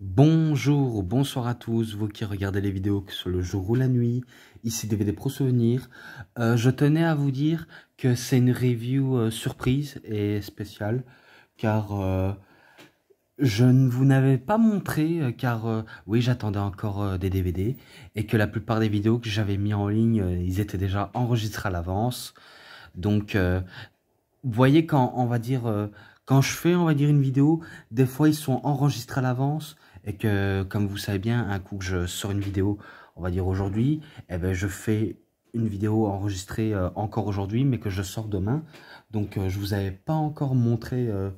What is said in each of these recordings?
Bonjour, bonsoir à tous, vous qui regardez les vidéos que sur le jour ou la nuit, ici DVD Pro Souvenir. Euh, je tenais à vous dire que c'est une review euh, surprise et spéciale, car euh, je ne vous n'avais pas montré, car oui, j'attendais encore des DVD, et que la plupart des vidéos que j'avais mis en ligne, ils étaient déjà enregistrés à l'avance. Donc, vous voyez quand, on va dire quand je fais, on va dire, une vidéo, des fois ils sont enregistrés à l'avance et que, comme vous savez bien, un coup que je sors une vidéo, on va dire aujourd'hui, eh ben, je fais une vidéo enregistrée euh, encore aujourd'hui, mais que je sors demain. Donc, je euh, je vous avais pas encore montré euh,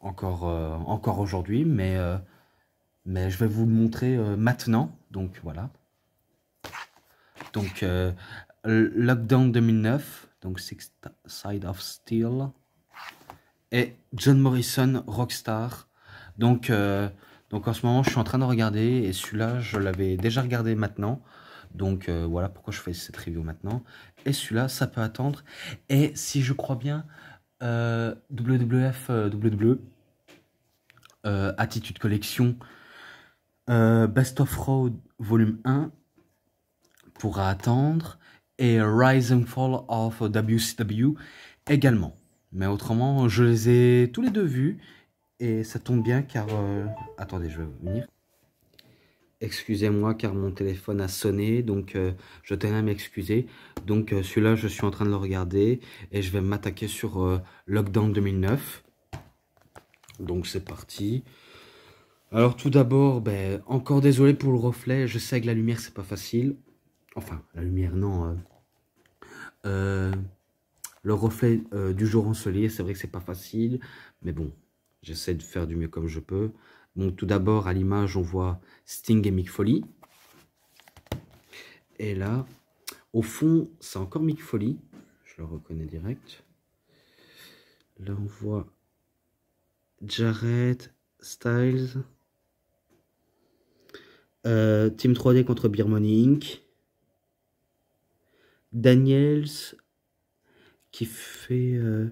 encore, encore aujourd'hui, mais, mais je vais vous le montrer maintenant. Donc, voilà. Donc, Lockdown 2009, donc Six Side of Steel, et John Morrison, Rockstar. Donc, donc en ce moment, je suis en train de regarder, et celui-là, je l'avais déjà regardé maintenant. Donc euh, voilà pourquoi je fais cette review maintenant. Et celui-là, ça peut attendre. Et si je crois bien, euh, WWF, euh, e, Attitude Collection, Best of Road Volume 1 pourra attendre. Et Rise and Fall of WCW également. Mais autrement, je les ai tous les deux vus. Et ça tombe bien car... Euh, attendez, je vais venir. Excusez-moi car mon téléphone a sonné, donc euh, je tenais à m'excuser. Donc euh, celui-là, je suis en train de le regarder et je vais m'attaquer sur Lockdown 2009. Donc c'est parti. Alors tout d'abord, ben, encore désolé pour le reflet. Je sais que la lumière, c'est pas facile. Enfin, la lumière, non. le reflet du jour ensoleillé, c'est vrai que c'est pas facile. Mais bon, J'essaie de faire du mieux comme je peux. Donc tout d'abord, à l'image, on voit Sting et Mick Foley. Et là, au fond, c'est encore Mick Foley. Je le reconnais direct. Là, on voit Jared, Styles, euh, Team 3D contre Money Inc. Daniels qui fait... Euh,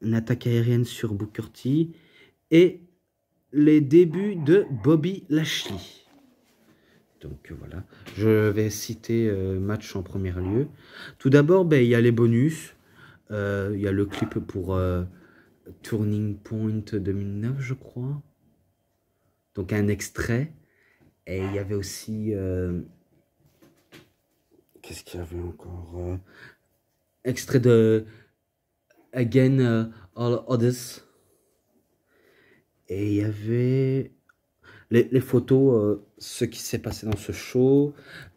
une attaque aérienne sur Booker et les débuts de Bobby Lashley. Donc euh, voilà, je vais citer euh, match en premier lieu. Tout d'abord, ben, il y a les bonus. Euh, il y a le clip pour Turning Point 2009, je crois. Donc un extrait. Et il y avait aussi... Qu'est-ce qu'il y avait encore Extrait de Again uh, All Others. Et il y avait les, photos, euh, ce qui s'est passé dans ce show,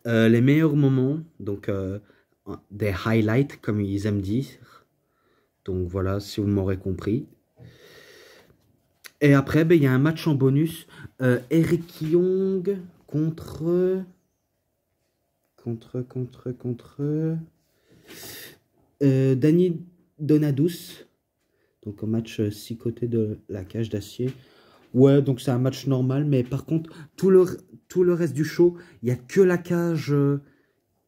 euh, les meilleurs moments, donc euh, des highlights, comme ils aiment dire. Donc voilà, si vous m'aurez compris. Et après, ben, il y a un match en bonus. Eric Young contre. Contre, contre, contre. Danny Donadus. Donc un match 6 euh, côtés de la cage d'acier. Ouais, donc c'est un match normal, mais par contre, tout le, tout le reste du show, il n'y a que la cage euh,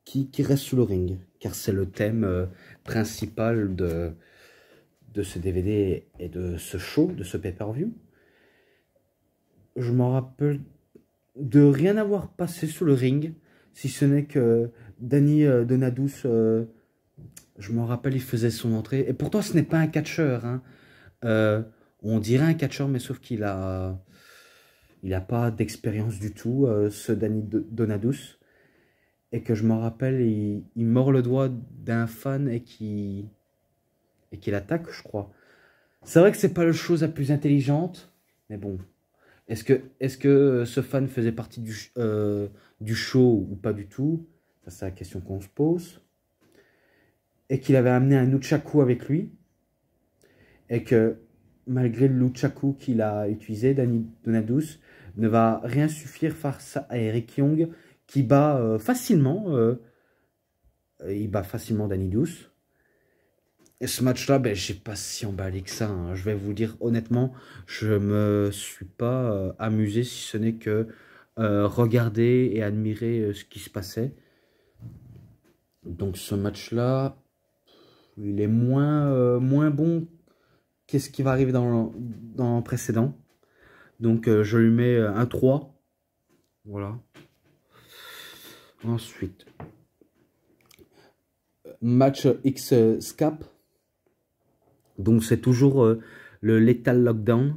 qui, qui, reste sous le ring. Car c'est le thème euh, principal de, de ce DVD et de ce show, de ce pay-per-view. Je m'en rappelle de rien avoir passé sous le ring, si ce n'est que Danny Donadus je me rappelle, il faisait son entrée. Et pourtant, ce n'est pas un catcheur. Hein. Euh, on dirait un catcheur, mais sauf qu'il a, il n'a pas d'expérience du tout, euh, ce Danny Donadus. Et que je m'en rappelle, il, mord le doigt d'un fan et qui et qu'il attaque, je crois. C'est vrai que c'est pas la chose la plus intelligente, mais bon. Est-ce que, que euh, ce fan faisait partie du, du show ou pas du tout Ça, c'est la question qu'on se pose et qu'il avait amené un Uchaku avec lui, et que malgré le luchaku qu'il a utilisé, Donadus ne va rien suffire face à Eric Young, qui bat euh, facilement, euh, il bat facilement Danny Douce. Et ce match-là, ben, j'ai pas si emballé que ça. Hein. Je vais vous dire honnêtement, je ne me suis pas euh, amusé si ce n'est que regarder et admirer ce qui se passait. Donc ce match-là, il est moins, euh, moins bon qu'est-ce qui va arriver dans le, précédent. Donc euh, je lui mets euh, un 3. Voilà. Ensuite, match X Scap. Donc c'est toujours le Lethal Lockdown.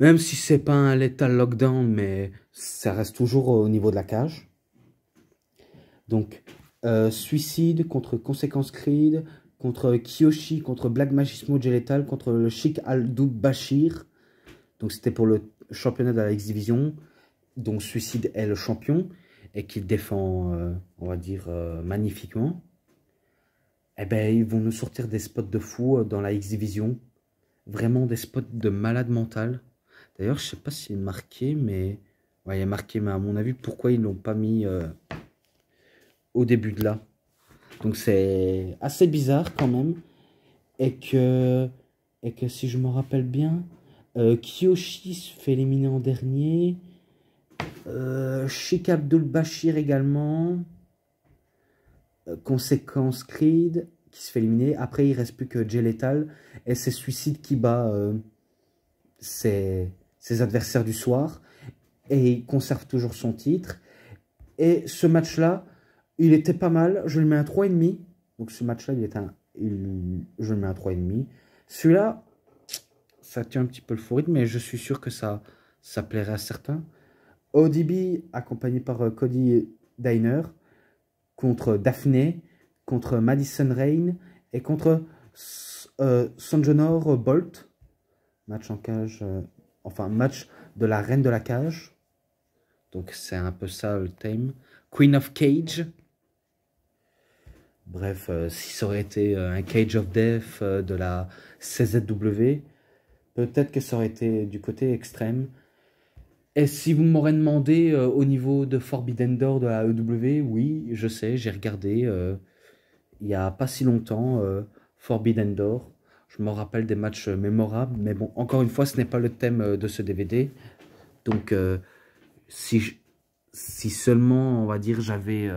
Même si c'est pas un Lethal Lockdown, mais ça reste toujours au niveau de la cage. Donc euh, suicide, contre Conséquence Creed, contre Kiyoshi, contre Black Magismo Geletal, contre le Chic al Bashir. Donc c'était pour le championnat de la X-Division, dont Suicide est le champion, et qu'il défend, euh, on va dire, euh, magnifiquement. Eh ben, ils vont nous sortir des spots de fou dans la X-Division. Vraiment des spots de malade mental. D'ailleurs, je sais pas s'il est marqué, mais... il est marqué, mais à mon avis, pourquoi ils n'ont pas mis au début de là. Donc c'est assez bizarre quand même. Et que, et que si je me rappelle bien, euh, Kiyoshi se fait éliminer en dernier. Euh, Abdul Bashir également. Euh, conséquence Creed qui se fait éliminer. Après, il reste plus que Jay Et c'est Suicide qui bat euh, ses, ses, adversaires du soir. Et il conserve toujours son titre. Et ce match-là, il était pas mal. Je le mets à 3,5. Donc ce match-là, il est un. Je le mets à 3,5. Celui-là, ça tient un petit peu le fourrite, mais je suis sûr que ça, ça plairait à certains. ODB, accompagné par euh, Cody Diner, contre Daphné, contre Madison Rain et contre euh, Bolt. Match en cage, euh, enfin match de la reine de la cage. Donc c'est un peu ça le thème. Queen of Cage. Bref, euh, si ça aurait été euh, un Cage of Death euh, de la CZW, peut-être que ça aurait été du côté extrême. Et si vous m'aurez demandé au niveau de Forbidden Door de la EW, oui, je sais, j'ai regardé il n'y a pas si longtemps Forbidden Door. Je me rappelle des matchs mémorables, mais bon, encore une fois, ce n'est pas le thème de ce DVD. Donc, si, si seulement, on va dire, j'avais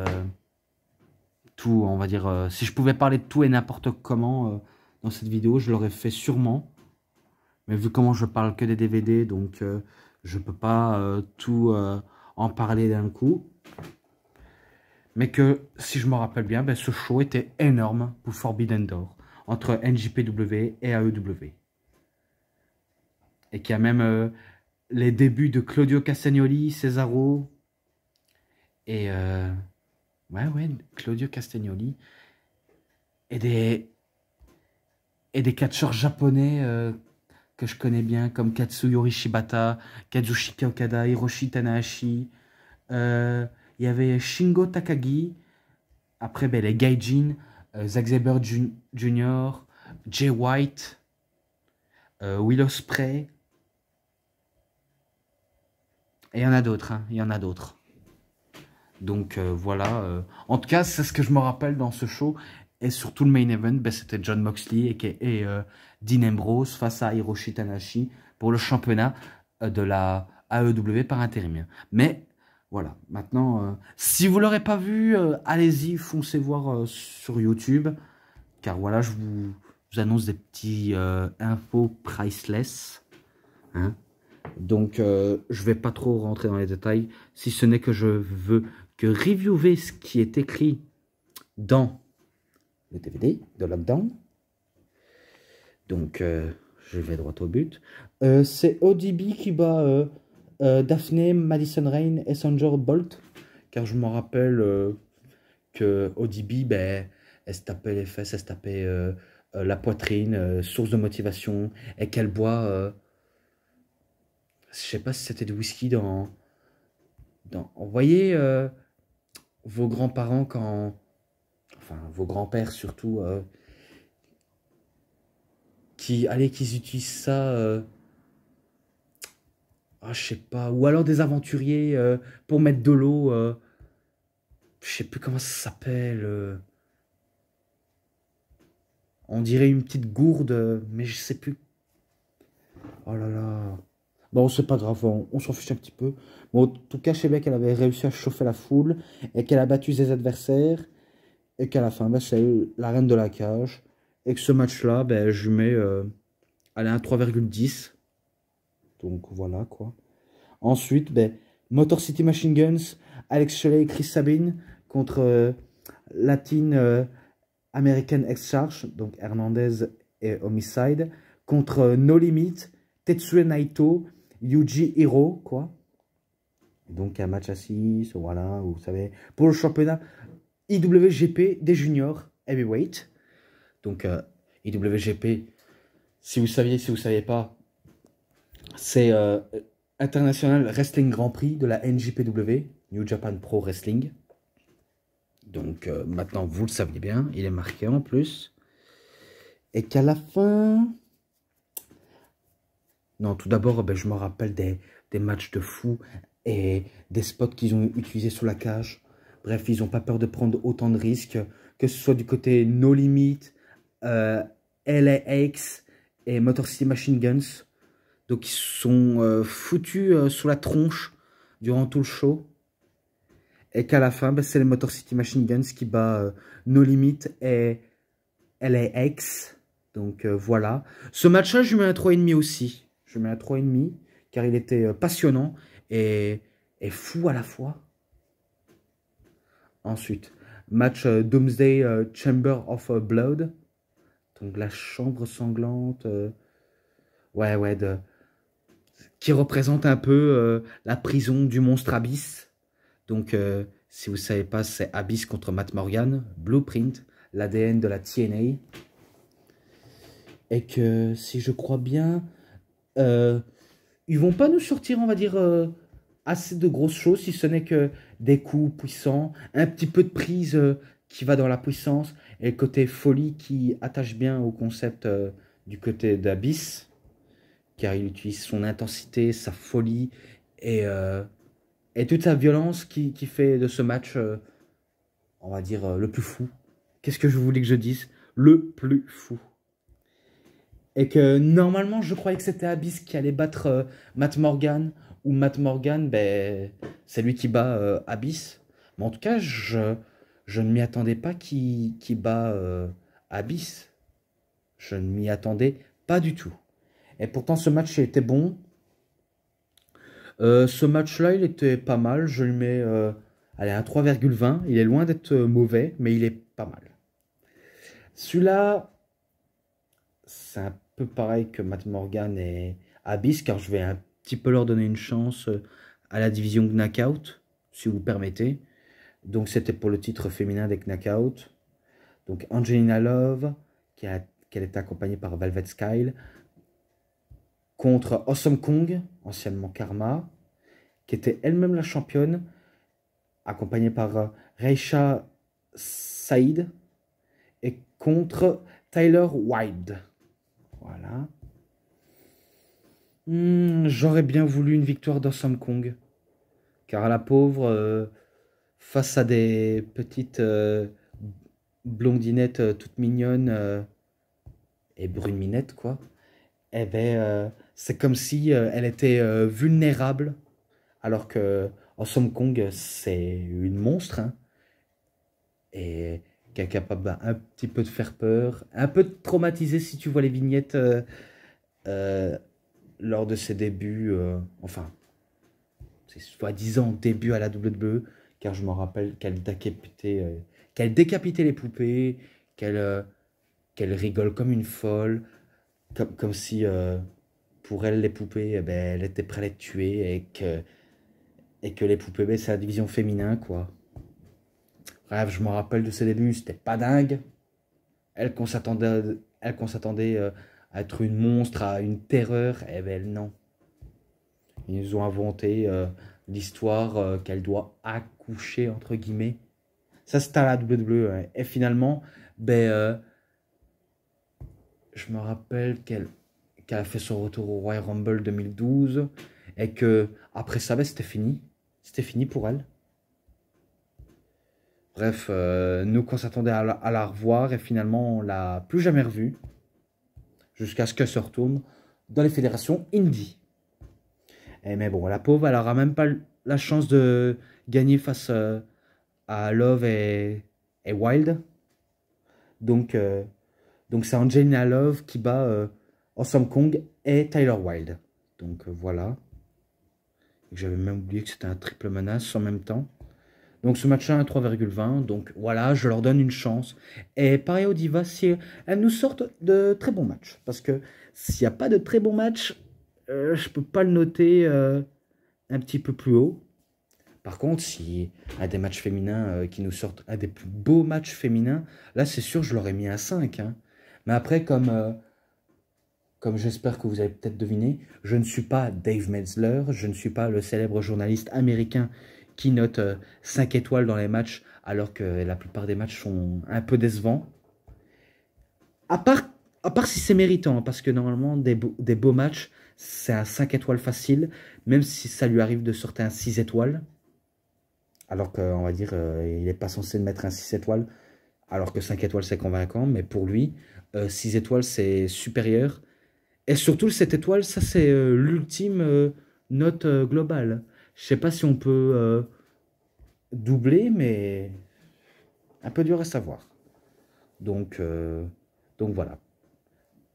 tout, on va dire, euh, si je pouvais parler de tout et n'importe comment euh, dans cette vidéo, je l'aurais fait sûrement. Mais vu comment je parle que des DVD, donc euh, je ne peux pas tout en parler d'un coup. Mais que, si je me rappelle bien, ben, ce show était énorme pour Forbidden Door, entre NJPW et AEW. Et qu'il y a même les débuts de Claudio Cassagnoli Cesaro, et Ouais, ouais, Claudio Castagnoli. Et des, et des catcheurs japonais euh, que je connais bien, comme Katsuyori Shibata, Kazushika Okada, Hiroshi Tanahashi. Euh, il y avait Shingo Takagi. Après, ben, les Gaijin, euh, Zack Zaber Jr., Jay White, Willow Spray. Et il y en a d'autres, hein, il y en a d'autres. Donc euh, voilà. Euh. En tout cas, c'est ce que je me rappelle dans ce show. Et surtout le main event, ben, c'était John Moxley et, euh, Dean Ambrose face à Hiroshi Tanahashi pour le championnat de la AEW par intérim. Mais voilà, maintenant, si vous ne l'aurez pas vu, allez-y, foncez voir sur YouTube. Car voilà, je vous, annonce des petits infos priceless. Hein donc, je ne vais pas trop rentrer dans les détails, si ce n'est que je veux que reviewer ce qui est écrit dans le DVD de Lockdown. Donc, euh, je vais droit au but. Euh, c'est ODB qui bat euh, euh Daphne, Madison Rain et Sanger Bolt. Car je me rappelle que ODB, ben, elle se tapait les fesses, elle se tapait la poitrine, source de motivation, et qu'elle boit. je sais pas si c'était du whisky dans. dans... Vous voyez vos grands-parents quand... Enfin, vos grands-pères surtout, euh, qui, allez, qu'ils utilisent ça... Euh, ah, je sais pas. Ou alors des aventuriers euh, pour mettre de l'eau. je sais plus comment ça s'appelle. on dirait une petite gourde, mais je sais plus. Oh là là. Bon, c'est pas grave, on, s'en fiche un petit peu. Mais en tout cas, je sais bien qu'elle avait réussi à chauffer la foule et qu'elle a battu ses adversaires et qu'à la fin, ben, c'est la reine de la cage. Et que ce match-là, ben, je mets un 3,10. Donc voilà quoi. Ensuite, ben, Motor City Machine Guns, Alex Shelley et Chris Sabine contre euh, Latin euh, American Excharge, donc Hernandez et Homicide, contre euh, No Limit, Tetsuya Naito Yuji Hiro, quoi. Donc un match à 6, voilà, vous savez. Pour le championnat IWGP des juniors heavyweight. Donc euh, IWGP, si vous saviez, si vous ne saviez pas, c'est euh, International Wrestling Grand Prix de la NJPW, New Japan Pro Wrestling. Donc euh, maintenant, vous le savez bien, il est marqué en plus. Et qu'à la fin, non, tout d'abord, ben, je me rappelle des, des matchs de fou et des spots qu'ils ont utilisés sur la cage. Bref, ils n'ont pas peur de prendre autant de risques, que ce soit du côté No Limit, euh, LAX et Motor City Machine Guns. Donc ils sont euh, foutus euh, sous la tronche durant tout le show. Et qu'à la fin, ben, c'est les Motor City Machine Guns qui bat No Limit et LAX. Donc voilà. Ce match-là, je mets un 3,5 aussi. Je mets à 3,5 car il était euh, passionnant et, fou à la fois. Ensuite, match euh, Doomsday euh, Chamber of Blood. Donc la chambre sanglante. ouais, ouais, de, qui représente un peu la prison du monstre Abyss. Donc si vous ne savez pas, c'est Abyss contre Matt Morgan, Blueprint, l'ADN de la TNA. Et que si je crois bien, ils euh, ils vont pas nous sortir, on va dire, euh, assez de grosses choses, si ce n'est que des coups puissants, un petit peu de prise euh, qui va dans la puissance, et le côté folie qui attache bien au concept du côté d'Abyss, car il utilise son intensité, sa folie, et, toute sa violence qui, fait de ce match, on va dire, le plus fou. Qu'est-ce que je voulais que je dise Le plus fou. Et que normalement, je croyais que c'était Abyss qui allait battre euh, Matt Morgan. Ou Matt Morgan, ben, c'est lui qui bat euh, Abyss. Mais en tout cas, je, je ne m'y attendais pas qui, qui bat euh, Abyss. Je ne m'y attendais pas du tout. Et pourtant, ce match était bon. ce match-là, il était pas mal. Je lui mets allez, un 3,20. Il est loin d'être mauvais, mais il est pas mal. Celui-là, c'est un peu pareil que Matt Morgan et Abyss, car je vais un petit peu leur donner une chance euh, à la division Knockout, si vous permettez. Donc c'était pour le titre féminin des Knockout. Donc Angelina Love, qui a, qui est accompagnée par Velvet Sky, contre Awesome Kong, anciennement Karma, qui était elle-même la championne, accompagnée par euh, Reisha Saïd, et contre Tyler Wilde. Voilà. Hmm, j'aurais bien voulu une victoire dans Sam Kong. Car la pauvre, euh, face à des petites euh, blondinettes euh, toutes mignonnes et brunes minettes, quoi, eh ben, c'est comme si elle était vulnérable. Alors que en Kong, c'est une monstre. Hein. et qui est capable un petit peu de faire peur, un peu de traumatiser si tu vois les vignettes euh, euh, lors de ses débuts, euh, enfin, c'est soi-disant début à la double WWE, car je me rappelle qu'elle décapitait, les poupées, qu'elle rigole comme une folle, comme, comme si pour elle les poupées, eh ben, elle était prête à les tuer et que, et que les poupées, ben, c'est la division féminin, quoi. Bref, je me rappelle de ses débuts, c'était pas dingue. Elle qu'on s'attendait, elle qu'on s'attendait euh, à être une monstre, à une terreur, eh ben non. Ils nous ont inventé euh, l'histoire euh, qu'elle doit accoucher entre guillemets. Ça c'était à la WWE. Hein. Et finalement, ben, je me rappelle qu'elle a fait son retour au Royal Rumble 2012 et que après ça, ben, c'était fini. C'était fini pour elle. Bref, euh, nous on s'attendait à, la revoir et finalement on l'a plus jamais revue jusqu'à ce qu'elle se retourne dans les fédérations indie. Et eh, mais bon, la pauvre, elle n'aura même pas la chance de gagner face euh, à Love et, Wild. Donc euh, donc c'est Angelina Love qui bat Awesome Kong et Tyler Wild. Donc voilà. J'avais même oublié que c'était un triple menace en même temps. Donc ce match-là à 3,20. Donc voilà, je leur donne une chance. Et pareil aux Divas, si elles nous sortent de très bons matchs. Parce que s'il n'y a pas de très bons matchs, euh, je ne peux pas le noter euh, un petit peu plus haut. Par contre, si à des matchs féminins euh, qui nous sortent à des plus beaux matchs féminins, là c'est sûr je l'aurais mis à 5. Hein. Mais après, comme, comme j'espère que vous avez peut-être deviné, je ne suis pas Dave Metzler, je ne suis pas le célèbre journaliste américain qui note 5 étoiles dans les matchs, alors que la plupart des matchs sont un peu décevants. À part, à part si c'est méritant, hein, parce que normalement, des, beaux, matchs, c'est un 5 étoiles facile, même si ça lui arrive de sortir un 6 étoiles. Alors qu'on va dire, euh, il n'est pas censé mettre un 6 étoiles, alors que 5 étoiles, c'est convaincant, mais pour lui, 6 euh, étoiles, c'est supérieur. Et surtout, 7 étoiles, ça, c'est euh, l'ultime note globale. Je sais pas si on peut euh, doubler, mais un peu dur à savoir. Donc, euh, donc voilà.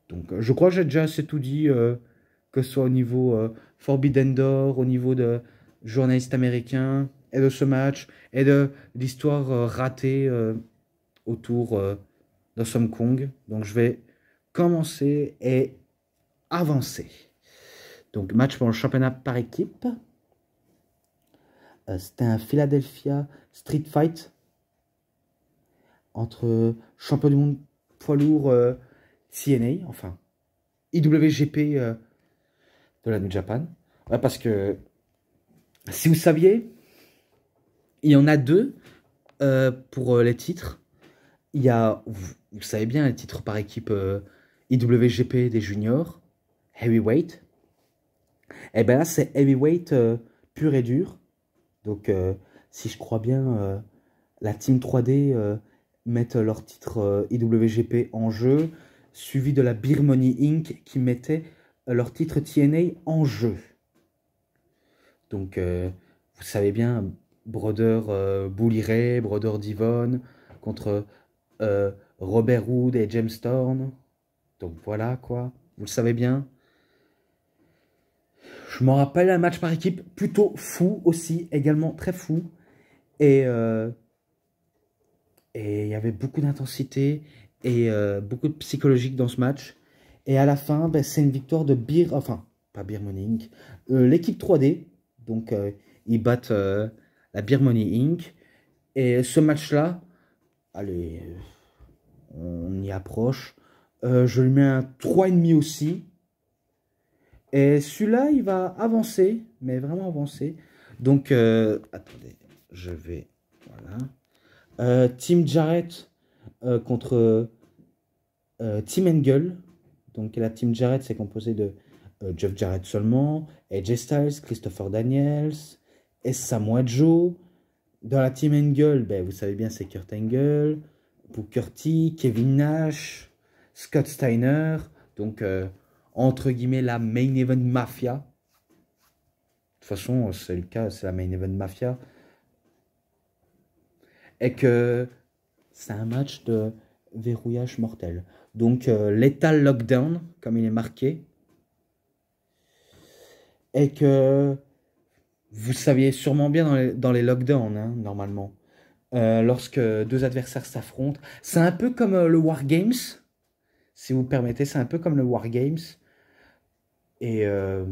Donc, euh, je crois que j'ai déjà assez tout dit, que ce soit au niveau Forbidden Door, au niveau de journalistes américain, et de ce match, et de l'histoire ratée autour de Som Kong. Donc je vais commencer et avancer. Donc match pour le championnat par équipe. Euh, c'était un Philadelphia Street Fight entre euh, champion du monde poids lourd CNA, euh, enfin IWGP de la New Japan. parce que si vous saviez, il y en a deux pour les titres. Il y a, vous, savez bien, les titres par équipe IWGP des juniors, heavyweight. Et eh bien là, c'est heavyweight pur et dur. Donc, euh, si je crois bien, euh, la Team 3D euh, mettent leur titre IWGP en jeu, suivi de la Beer Money Inc. qui mettait leur titre TNA en jeu. Donc, vous savez bien, Brother Bouliray, Brother Divonne, contre Robert Wood et James Storm. Donc voilà quoi, vous le savez bien. Je me rappelle un match par équipe plutôt fou aussi, également très fou. Et euh, et il y avait beaucoup d'intensité et euh, beaucoup de psychologique dans ce match. Et à la fin, ben, c'est une victoire de Beer, enfin, pas Beer Money euh, l'équipe 3D. Donc, ils battent la Beer Money Inc. Et ce match-là, allez, on y approche. je lui mets un 3,5 aussi. Et celui-là, il va avancer, mais vraiment avancer. Donc, euh, attendez, je vais... Voilà. Euh, Team Jarrett euh, contre Team Engel. Donc, la Team Jarrett, c'est composé de Jeff Jarrett seulement, AJ Styles, Christopher Daniels, et Samoa Joe. Dans la Team Engel, ben, vous savez bien, c'est Kurt Engel, Booker T, Kevin Nash, Scott Steiner. Donc entre guillemets, la main event mafia. De toute façon, c'est le cas, c'est la main event mafia. Et que c'est un match de verrouillage mortel. Donc, euh, l'état lockdown, comme il est marqué. Et que vous saviez sûrement bien dans les, lockdowns, hein, normalement. Euh, lorsque deux adversaires s'affrontent. C'est un peu comme euh, le Wargames, si vous permettez, c'est un peu comme le Wargames et euh,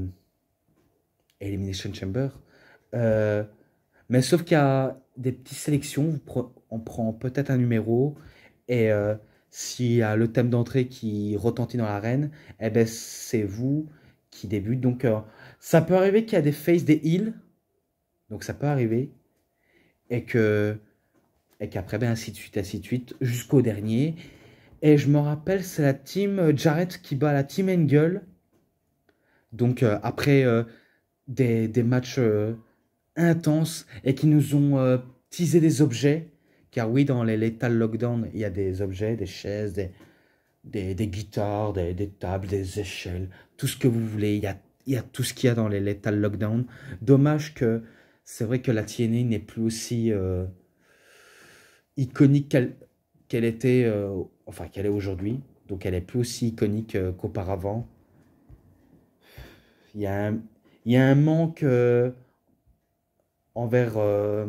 Elimination Chamber. Euh, mais sauf qu'il y a des petites sélections, on prend peut-être un numéro et euh, s'il y a le thème d'entrée qui retentit dans l'arène, eh ben c'est vous qui débute. Donc ça peut arriver qu'il y a des faces, des heals. Donc ça peut arriver. Et que et qu'après, ben, ainsi de suite, ainsi de suite, jusqu'au dernier. Et je me rappelle, c'est la team Jarrett qui bat la team Engel. Donc euh, après euh, des, des, matchs euh, intenses et qui nous ont teasé des objets, car oui, dans les Lethal Lockdown, il y a des objets, des chaises, des, des, guitares, des, des, tables, des échelles, tout ce que vous voulez. Il y a, il y a tout ce qu'il y a dans les Lethal Lockdown. Dommage que c'est vrai que la tni n'est plus aussi iconique qu'elle était, enfin qu'elle est aujourd'hui. Donc elle est plus aussi iconique qu'auparavant il y, a un, manque euh, envers, euh,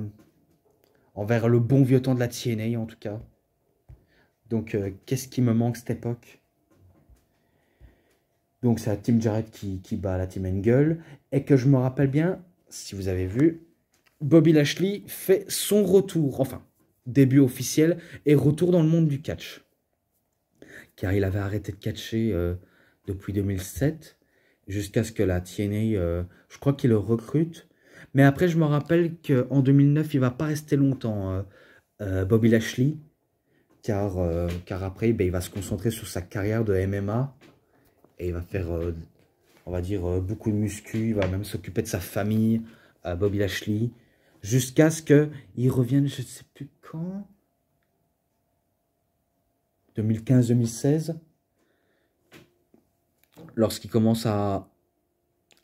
envers le bon vieux temps de la TNA, en tout cas. Donc, euh, qu'est-ce qui me manque cette époque Donc, c'est la Team Jarrett qui, bat la Team Angle. Et que je me rappelle bien, si vous avez vu, Bobby Lashley fait son retour, enfin, début officiel, et retour dans le monde du catch. Car il avait arrêté de catcher depuis 2007 jusqu'à ce que la TNA, euh, je crois qu'il le recrute. Mais après, je me rappelle qu'en 2009, il va pas rester longtemps, euh, euh, Bobby Lashley, car, car après, ben, il va se concentrer sur sa carrière de MMA et il va faire, on va dire, beaucoup de muscu. Il va même s'occuper de sa famille, Bobby Lashley, jusqu'à ce qu'il revienne, je ne sais plus quand. 2015-2016 lorsqu'il commence à,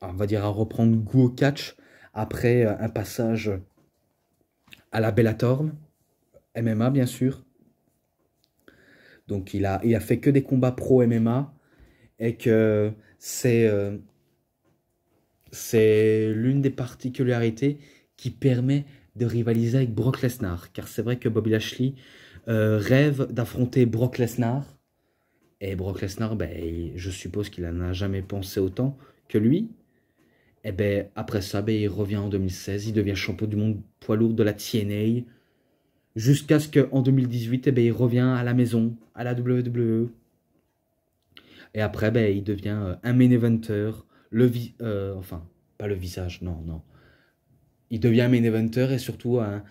on va dire, à reprendre goût au catch après euh, un passage à la Bellator, MMA bien sûr. Donc il a, il a fait que des combats pro MMA et que c'est euh, c'est l'une des particularités qui permet de rivaliser avec Brock Lesnar. Car c'est vrai que Bobby Lashley euh, rêve d'affronter Brock Lesnar et Brock Lesnar, ben, je suppose qu'il n'en a jamais pensé autant que lui. Et ben, après ça, ben, il revient en 2016, il devient champion du monde poids lourd de la TNA. Jusqu'à ce qu'en 2018, eh il revient à la maison, à la WWE. Et après, ben, il devient euh, un main eventer. Le euh, enfin, pas le visage, non, non. Il devient un main eventer et surtout un,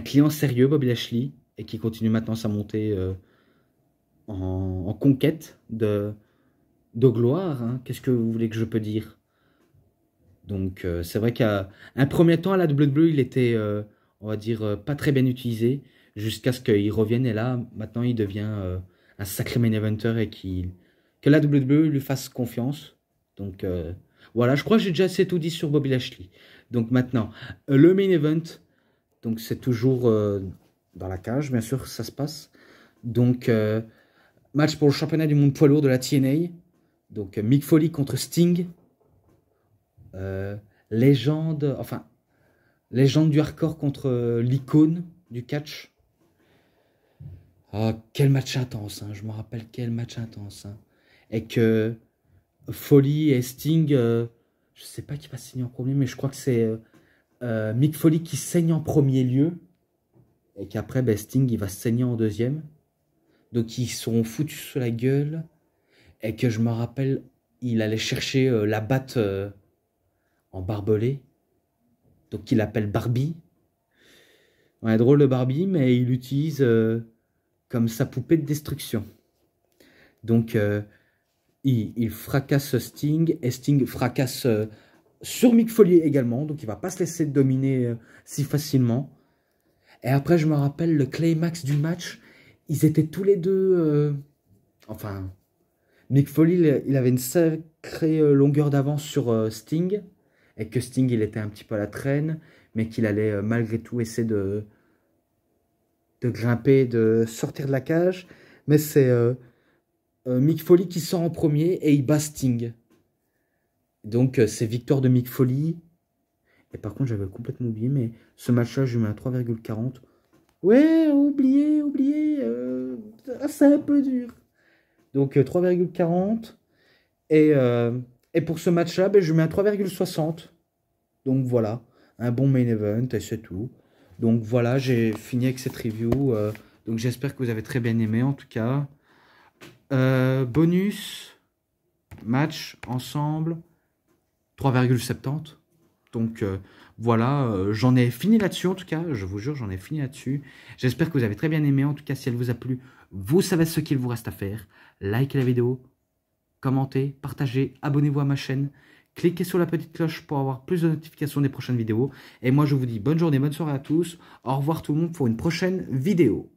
client sérieux, Bobby Lashley, et qui continue maintenant sa montée. Euh, en, conquête de, de gloire. Hein. Qu'est-ce que vous voulez que je peux dire Donc euh, c'est vrai qu'à un premier temps, à la WWE, il était, euh, on va dire, euh, pas très bien utilisé jusqu'à ce qu'il revienne. Et là, maintenant, il devient un sacré main eventer et que la WWE lui fasse confiance. Donc voilà, je crois que j'ai déjà assez tout dit sur Bobby Lashley. Donc maintenant, le main event, donc c'est toujours dans la cage, bien sûr, ça se passe. Donc Match pour le championnat du monde poids lourd de la TNA. Donc euh, Mick Foley contre Sting. Euh, légende, enfin, légende du hardcore contre euh, l'icône du catch. Ah, quel match intense, hein. je me rappelle quel match intense. Hein. Et que Foley et Sting, Je je sais pas qui va saigner en premier, mais je crois que c'est Mick Foley qui saigne en premier lieu. Et qu'après, ben, Sting, il va saigner en deuxième donc ils sont foutus sur la gueule. Et que je me rappelle, il allait chercher euh, la batte euh, en barbelé, donc il appelle Barbie. Ouais, drôle de Barbie, mais il l'utilise euh, comme sa poupée de destruction. Donc il, fracasse Sting, et Sting fracasse sur Mick Foley également, donc il va pas se laisser dominer si facilement. Et après, je me rappelle le climax du match, ils étaient tous les deux. Euh, enfin, Mick Foley, il avait une sacrée euh, longueur d'avance sur euh, Sting, et que Sting, il était un petit peu à la traîne, mais qu'il allait malgré tout essayer de, de grimper, de sortir de la cage. Mais c'est Mick Foley qui sort en premier et il bat Sting. Donc c'est victoire de Mick Foley. Et par contre, j'avais complètement oublié, mais ce match-là, je mets un 3,40. Ouais, oublié ah, c'est un peu dur. Donc 3,40. Euh, et, euh, et pour ce match-là, ben, je mets un 3,60. Donc voilà, un bon main event et c'est tout. Donc voilà, j'ai fini avec cette review. Euh, donc j'espère que vous avez très bien aimé en tout cas. bonus, match ensemble, 3,70. Donc voilà, j'en ai fini là-dessus en tout cas, je vous jure, j'en ai fini là-dessus. J'espère que vous avez très bien aimé en tout cas si elle vous a plu. Vous savez ce qu'il vous reste à faire. Likez la vidéo, commentez, partagez, abonnez-vous à ma chaîne. Cliquez sur la petite cloche pour avoir plus de notifications des prochaines vidéos. Et moi, je vous dis bonne journée, bonne soirée à tous. Au revoir tout le monde pour une prochaine vidéo.